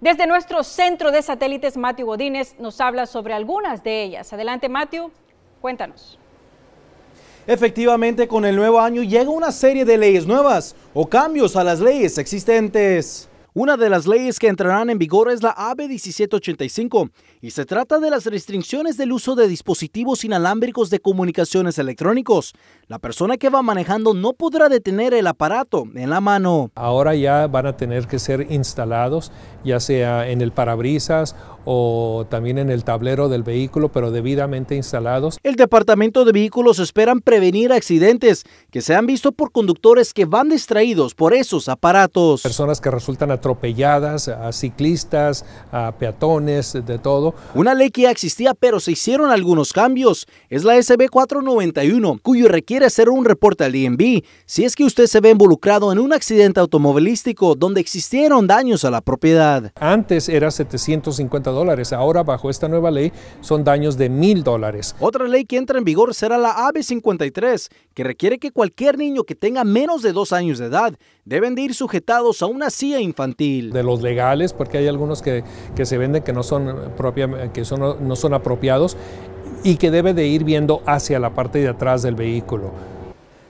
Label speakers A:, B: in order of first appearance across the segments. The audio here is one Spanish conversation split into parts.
A: Desde nuestro centro de satélites, Matthew Godínez nos habla sobre algunas de ellas. Adelante, Matthew, cuéntanos. Efectivamente, con el nuevo año llega una serie de leyes nuevas o cambios a las leyes existentes. Una de las leyes que entrarán en vigor es la AB 1785 y se trata de las restricciones del uso de dispositivos inalámbricos de comunicaciones electrónicos. La persona que va manejando no podrá
B: detener el aparato en la mano. Ahora ya van a tener que ser instalados ya sea en el parabrisas o también en el tablero del vehículo, pero debidamente instalados. El Departamento de Vehículos esperan prevenir accidentes se han visto por conductores que van distraídos por esos aparatos. Personas que resultan atropelladas, a ciclistas, a peatones, de todo. Una ley que ya existía pero se hicieron algunos
A: cambios es la SB 491, cuyo requiere hacer un reporte al DMV, si es que
B: usted se ve involucrado en un accidente automovilístico donde existieron daños a la propiedad. Antes era 750 dólares, ahora bajo esta nueva ley son daños de 1000 dólares. Otra ley que entra en vigor será la AB 53, que requiere que cualquier cualquier niño que tenga menos de dos años de edad deben de ir sujetados a una silla infantil. De los legales, porque hay algunos que, se venden que no son, que son, no son apropiados y que debe de ir viendo hacia la parte de atrás del vehículo.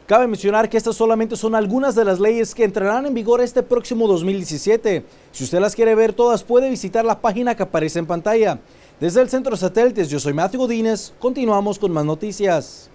B: Cabe mencionar que estas solamente
A: son algunas de las leyes que entrarán en vigor este próximo 2017. Si usted las quiere ver todas, puede visitar la página que aparece en pantalla. Desde el Centro de Satélites, yo soy Matthew Godínez. Continuamos con más noticias.